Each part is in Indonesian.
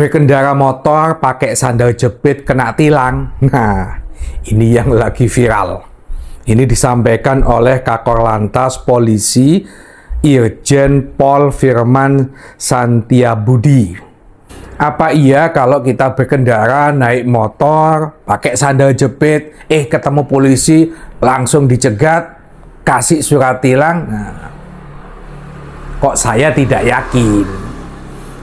berkendara motor pakai sandal jepit kena tilang. Nah, ini yang lagi viral. Ini disampaikan oleh Kakor Lantas Polisi Irjen Pol Firman Santiabudi. Apa iya kalau kita berkendara naik motor, pakai sandal jepit, eh ketemu polisi langsung dicegat, kasih surat tilang? Nah, kok saya tidak yakin?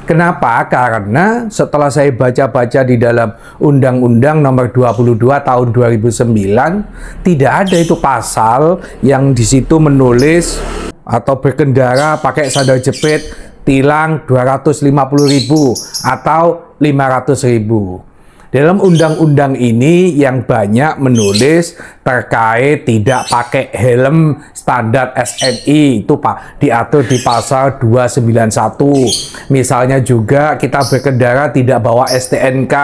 Kenapa? Karena setelah saya baca-baca di dalam Undang-Undang Nomor 22 Tahun 2009 tidak ada itu pasal yang di situ menulis atau berkendara pakai sandal jepit tilang 250.000 atau 500.000. Dalam undang-undang ini yang banyak menulis terkait tidak pakai helm standar SNI itu Pak diatur di pasal 291. Misalnya juga kita berkendara tidak bawa STNK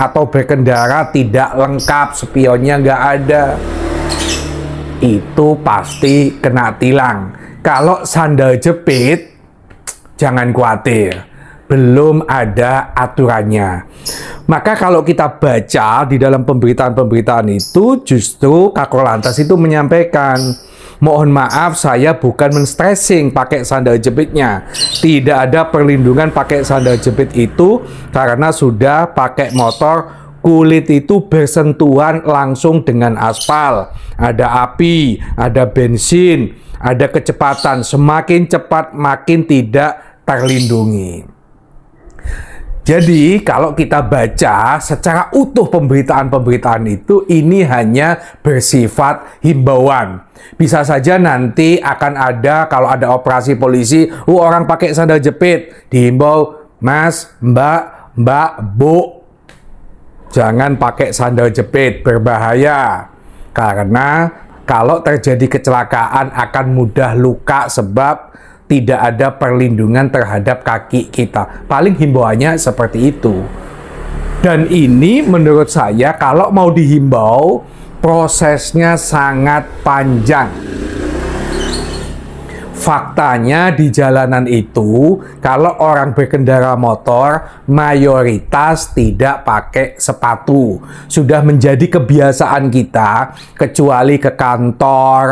atau berkendara tidak lengkap spionnya nggak ada. Itu pasti kena tilang. Kalau sandal jepit jangan khawatir belum ada aturannya. Maka kalau kita baca di dalam pemberitaan-pemberitaan itu justru Kakor Lantas itu menyampaikan Mohon maaf, saya bukan menstressing pakai sandal jepitnya. Tidak ada perlindungan pakai sandal jepit itu karena sudah pakai motor kulit itu bersentuhan langsung dengan aspal. Ada api, ada bensin, ada kecepatan. Semakin cepat makin tidak terlindungi. Jadi kalau kita baca secara utuh pemberitaan-pemberitaan itu ini hanya bersifat himbauan. Bisa saja nanti akan ada kalau ada operasi polisi, uh, orang pakai sandal jepit, dihimbau, "Mas, Mbak, Mbak, Bu, jangan pakai sandal jepit, berbahaya." Karena kalau terjadi kecelakaan akan mudah luka sebab tidak ada perlindungan terhadap kaki kita. Paling himbauannya seperti itu. Dan ini menurut saya kalau mau dihimbau prosesnya sangat panjang. Faktanya di jalanan itu kalau orang berkendara motor mayoritas tidak pakai sepatu. Sudah menjadi kebiasaan kita kecuali ke kantor,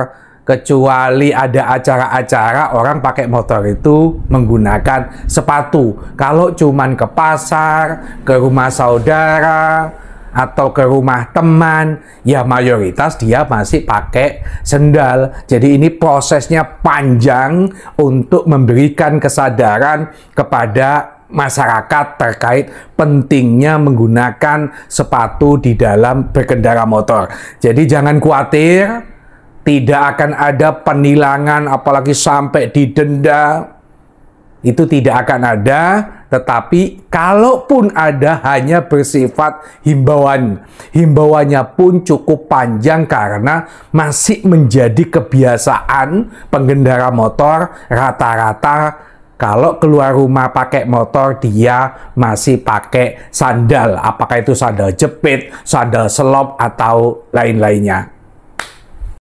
kecuali ada acara-acara orang pakai motor itu menggunakan sepatu. Kalau cuman ke pasar, ke rumah saudara, atau ke rumah teman, ya mayoritas dia masih pakai sendal. Jadi ini prosesnya panjang untuk memberikan kesadaran kepada masyarakat terkait pentingnya menggunakan sepatu di dalam berkendara motor. Jadi jangan khawatir, tidak akan ada penilangan apalagi sampai didenda itu tidak akan ada tetapi kalaupun ada hanya bersifat himbauan himbauannya pun cukup panjang karena masih menjadi kebiasaan pengendara motor rata-rata kalau keluar rumah pakai motor dia masih pakai sandal apakah itu sandal jepit sandal selop atau lain-lainnya